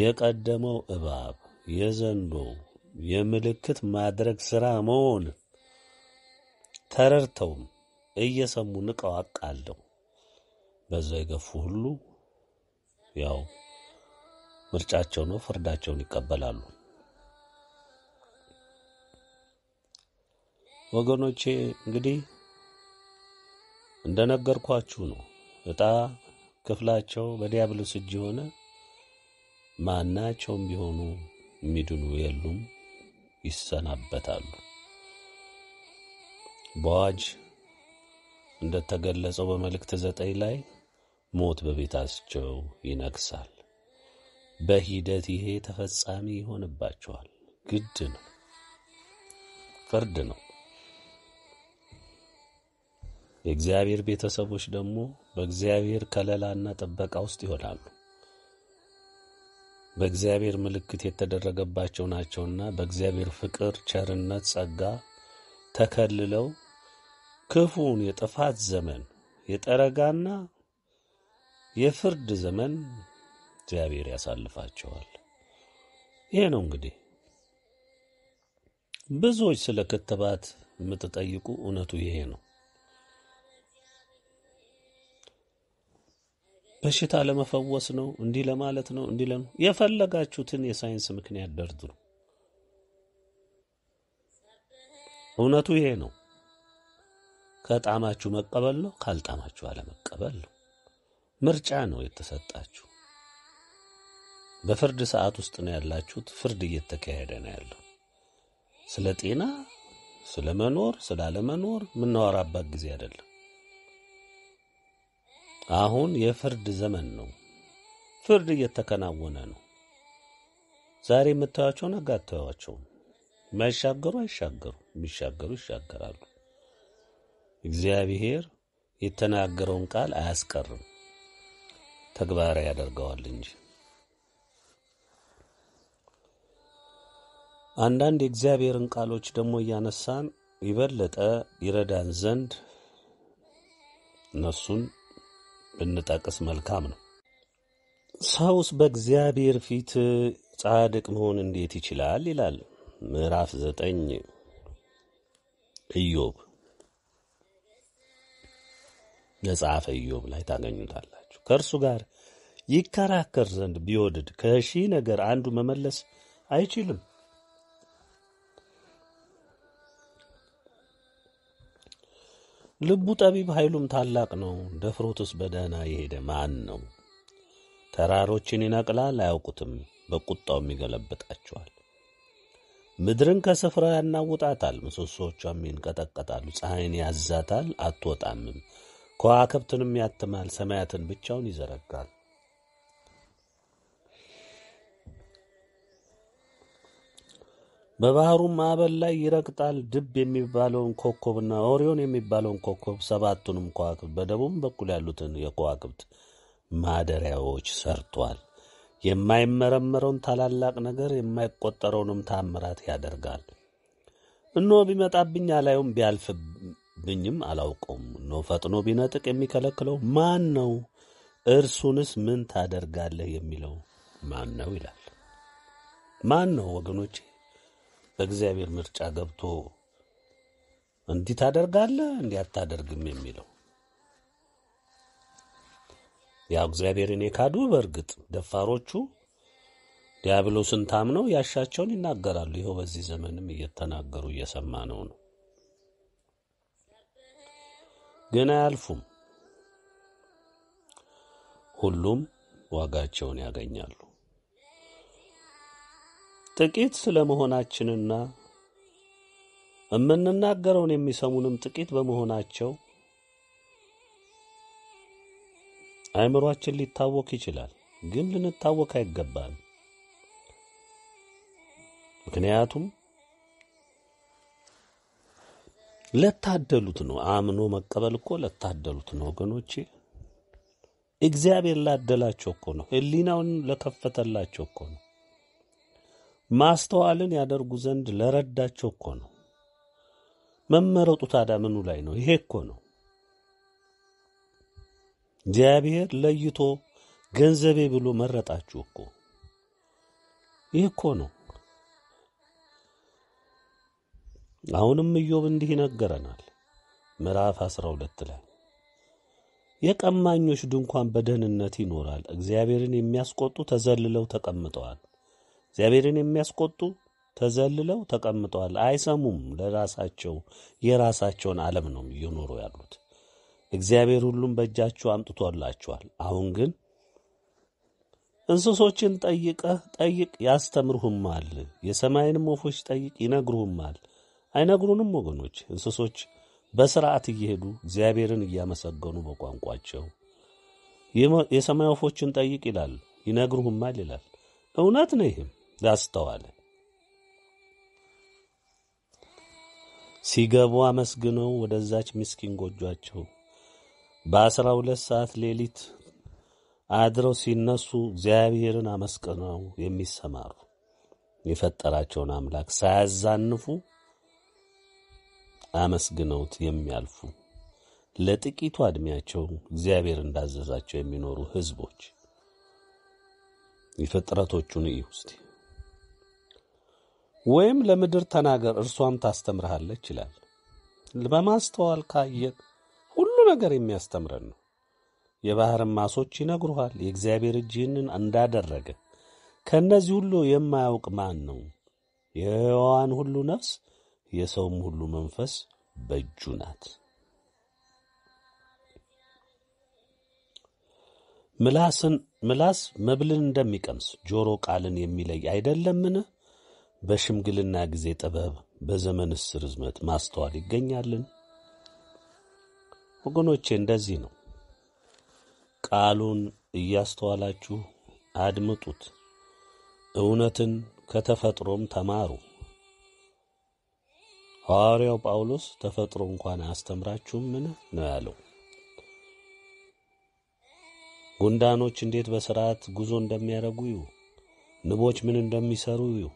የቀደመው እባብ የዘንዶ የምልክት ማድረግ ሥራ መሆን ተረድተውም እየሰሙ ንቀው አቃለው በዛ የገፉ ሁሉ ያው ምርጫቸው ነው፣ ፍርዳቸውን ይቀበላሉ። ወገኖቼ እንግዲህ እንደነገርኳችሁ ነው። እጣ ክፍላቸው በዲያብሎስ እጅ የሆነ ማናቸውም ቢሆኑ የሚድኑ የሉም፣ ይሰናበታሉ። በአዋጅ እንደተገለጸው በመልእክት ዘጠኝ ላይ ሞት በቤታቸው ይነግሳል። በሂደት ይሄ ተፈጻሚ ይሆንባቸዋል። ግድ ነው፣ ፍርድ ነው። የእግዚአብሔር ቤተሰቦች ደግሞ በእግዚአብሔር ከለላና ጥበቃ ውስጥ ይሆናሉ። በእግዚአብሔር ምልክት የተደረገባቸው ናቸውና በእግዚአብሔር ፍቅር፣ ቸርነት፣ ጸጋ ተከልለው ክፉውን የጥፋት ዘመን የጠረጋና የፍርድ ዘመን እግዚአብሔር ያሳልፋቸዋል። ይሄ ነው እንግዲህ ብዙዎች ስለ ክትባት የምትጠይቁ እውነቱ ይሄ ነው። በሽታ ለመፈወስ ነው፣ እንዲህ ለማለት ነው፣ እንዲህ ለማ የፈለጋችሁትን የሳይንስ ምክንያት ደርድሩ። እውነቱ ይሄ ነው። ከጣማችሁ መቀበል ነው፣ ካልጣማችሁ አለመቀበል ነው። ምርጫ ነው የተሰጣችሁ። በፍርድ ሰዓት ውስጥ ነው ያላችሁት። ፍርድ እየተካሄደ ነው ያለው። ስለ ጤና፣ ስለ መኖር፣ ስለ አለመኖር የምናወራበት ጊዜ አይደለም። አሁን የፍርድ ዘመን ነው። ፍርድ እየተከናወነ ነው። ዛሬ የምታዩቸው ነገ አታዩቸውም። የማይሻገሩ አይሻገሩ፣ የሚሻገሩ ይሻገራሉ። እግዚአብሔር የተናገረውን ቃል አያስቀርም፣ ተግባራዊ ያደርገዋል እንጂ አንዳንድ የእግዚአብሔርን ቃሎች ደግሞ እያነሳን ይበለጠ ይረዳን ዘንድ እነሱን ብንጠቅስ መልካም ነው። ሰውስ በእግዚአብሔር ፊት ጻድቅ መሆን እንዴት ይችላል? ይላል ምዕራፍ ዘጠኝ ኢዮብ መጽሐፈ ኢዮብ ላይ ታገኙታላችሁ። ከእርሱ ጋር ይከራከር ዘንድ ቢወድድ ከሺህ ነገር አንዱ መመለስ አይችልም። ልቡ ጠቢብ ኃይሉም ታላቅ ነው። ደፍሮትስ በደህና የሄደ ማን ነው? ተራሮችን ይነቅላል አያውቁትም፣ በቁጣውም ይገለብጣቸዋል። ምድርን ከስፍራ ያናውጣታል፣ ምሰሶቿም ይንቀጠቀጣሉ። ፀሐይን ያዛታል አትወጣምም፣ ከዋክብትንም ያትማል፣ ሰማያትን ብቻውን ይዘረጋል። በባህሩ ማዕበል ላይ ይረግጣል ድብ የሚባለውን ኮከብና ኦሪዮን የሚባለውን ኮከብ ሰባቱንም ከዋክብት በደቡብም በኩል ያሉትን የከዋክብት ማደሪያዎች ሰርቷል። የማይመረመረውን ታላላቅ ነገር የማይቆጠረውንም ታምራት ያደርጋል። እኖ ቢመጣብኝ አላዩም፣ ቢያልፍብኝም አላውቀውም። እኖ ፈጥኖ ቢነጥቅ የሚከለክለው ማን ነው? እርሱንስ ምን ታደርጋለህ የሚለው ማን ነው? ይላል። ማን ነው ወገኖቼ? በእግዚአብሔር ምርጫ ገብቶ እንዲህ ታደርጋለህ እንዲህ አታደርግም የሚለው ያው እግዚአብሔርን የካዱ በእርግጥ ደፋሮቹ ዲያብሎስን ታምነው ያሻቸውን ይናገራሉ። ይኸው በዚህ ዘመንም እየተናገሩ እየሰማ ነው ነው ግን አያልፉም። ሁሉም ዋጋቸውን ያገኛሉ። ጥቂት ስለ መሆናችንና እምንናገረውን የሚሰሙንም ጥቂት በመሆናቸው አእምሯችን ሊታወክ ይችላል፣ ግን ልንታወክ አይገባል። ምክንያቱም ለታደሉት ነው። አምኖ መቀበል እኮ ለታደሉት ነው ወገኖቼ። እግዚአብሔር ላደላቸው እኮ ነው። ሕሊናውን ለከፈተላቸው እኮ ነው። ማስተዋልን ያደርጉ ዘንድ ለረዳቸው እኮ ነው። መመረጡ ታዲያ ምኑ ላይ ነው? ይሄ እኮ ነው እግዚአብሔር ለይቶ ገንዘቤ ብሎ መረጣችሁ እኮ። ይህ እኮ ነው። አሁንም ኢዮብ እንዲህ ይነገረናል ምዕራፍ አስራ ሁለት ላይ የቀማኞች ድንኳን በደህንነት ይኖራል፣ እግዚአብሔርን የሚያስቆጡ ተዘልለው ተቀምጠዋል። እግዚአብሔርን የሚያስቆጡ ተዘልለው ተቀምጠዋል። አይሰሙም። ለራሳቸው የራሳቸውን ዓለም ነው እየኖሩ ያሉት። እግዚአብሔር ሁሉም በእጃችሁ አምጥቶላችኋል። አሁን ግን እንስሶችን ጠይቀህ ጠይቅ ያስተምርሁማል፣ የሰማይንም ወፎች ጠይቅ ይነግሩህማል። አይነግሩንም? ወገኖች እንስሶች በስርዓት እየሄዱ እግዚአብሔርን እያመሰገኑ በቋንቋቸው የሰማይ ወፎችን ጠይቅ ይላል፣ ይነግሩህማል ይላል። እውነት ነው ይህም ያስተዋለ ሲገቡ አመስግነው ወደዛች ምስኪን ጎጇቸው በአስራ ሁለት ሰዓት ሌሊት አድረው ሲነሱ እግዚአብሔርን አመስግነው የሚሰማሩ የፈጠራቸውን አምላክ ሳያዛንፉ አመስግነውት የሚያልፉ ለጥቂቱ ዕድሜያቸው እግዚአብሔር እንዳዘዛቸው የሚኖሩ ሕዝቦች የፍጥረቶቹን እዩ እስቲ። ወይም ለምድር ተናገር እርሷም ታስተምርሃለች ይላል። በማስተዋል ካየን ሁሉ ነገር የሚያስተምረን ነው። የባሕርን ማሶች ይነግሩሃል፣ የእግዚአብሔር እጅ ይህንን እንዳደረገ። ከእነዚህ ሁሉ የማያውቅ ማን ነው? የሕያዋን ሁሉ ነፍስ የሰውም ሁሉ መንፈስ በእጁ ናት። ምላስን ምላስ መብልን እንደሚቀምስ ጆሮ ቃልን የሚለይ አይደለምን? በሽምግልና ጊዜ ጥበብ በዘመንስ ዝመት ማስተዋል ይገኛልን? ወገኖቼ እንደዚህ ነው። ቃሉን እያስተዋላችሁ አድምጡት፣ እውነትን ከተፈጥሮም ተማሩ። ሐዋርያው ጳውሎስ ተፈጥሮ እንኳን ምን ነው ያለው። ጉንዳኖች እንዴት በሥርዓት ጉዞ እንደሚያደርጉ ይሁ፣ ንቦች ምን እንደሚሰሩ ይሁ፣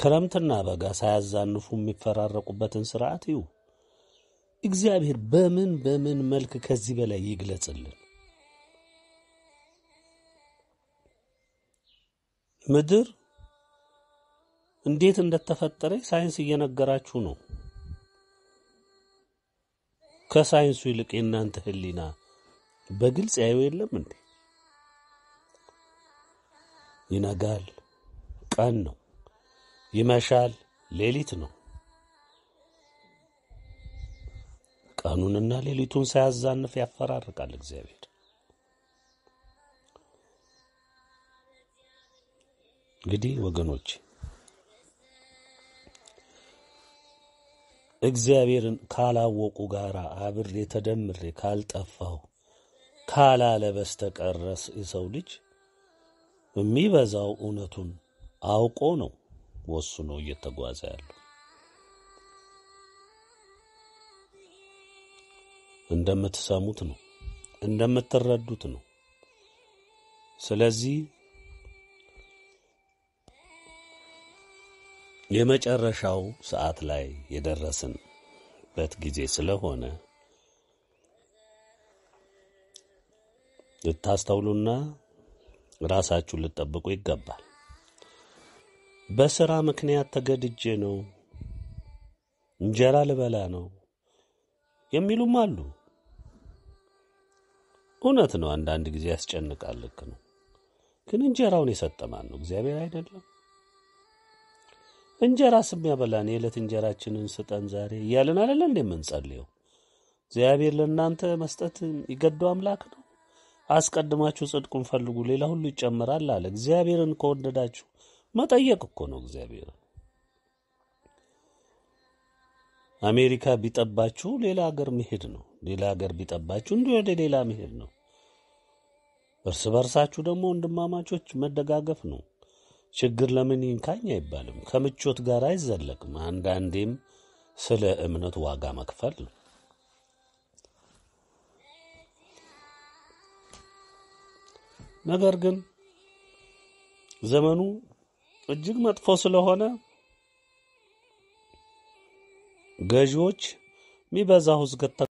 ክረምትና በጋ ሳያዛንፉ የሚፈራረቁበትን ስርዓት ይሁ እግዚአብሔር በምን በምን መልክ ከዚህ በላይ ይግለጽልን? ምድር እንዴት እንደተፈጠረ ሳይንስ እየነገራችሁ ነው። ከሳይንሱ ይልቅ የእናንተ ህሊና በግልጽ ያዩ የለም እንዴ? ይነጋል፣ ቀን ነው። ይመሻል፣ ሌሊት ነው። ቀኑንና ሌሊቱን ሳያዛንፍ ያፈራርቃል እግዚአብሔር። እንግዲህ ወገኖች እግዚአብሔርን ካላወቁ ጋር አብሬ ተደምሬ ካልጠፋሁ ካላለ በስተቀረ የሰው ልጅ የሚበዛው እውነቱን አውቆ ነው ወስኖ እየተጓዘ ያለው። እንደምትሰሙት ነው፣ እንደምትረዱት ነው። ስለዚህ የመጨረሻው ሰዓት ላይ የደረስንበት ጊዜ ስለሆነ ልታስተውሉና ራሳችሁን ልትጠብቁ ይገባል። በሥራ ምክንያት ተገድጄ ነው፣ እንጀራ ልበላ ነው የሚሉም አሉ። እውነት ነው። አንዳንድ ጊዜ ያስጨንቃል። ልክ ነው። ግን እንጀራውን የሰጠ ማን ነው? እግዚአብሔር አይደለም? እንጀራ ስሚያበላን የዕለት እንጀራችንን ስጠን ዛሬ እያለን አለለ እንደ የምንጸልየው? እግዚአብሔር ለእናንተ መስጠት ይገደው አምላክ ነው። አስቀድማችሁ ጽድቁን ፈልጉ፣ ሌላ ሁሉ ይጨምራል አለ። እግዚአብሔርን ከወደዳችሁ መጠየቅ እኮ ነው እግዚአብሔር። አሜሪካ ቢጠባችሁ ሌላ ሀገር መሄድ ነው። ሌላ ሀገር ቢጠባችሁ እንዲህ ወደ ሌላ መሄድ ነው። እርስ በርሳችሁ ደግሞ ወንድማማቾች መደጋገፍ ነው። ችግር ለምን ይንካኝ አይባልም። ከምቾት ጋር አይዘለቅም። አንዳንዴም ስለ እምነት ዋጋ መክፈል ነው። ነገር ግን ዘመኑ እጅግ መጥፎ ስለሆነ ገዢዎች የሚበዛ ሁዝገት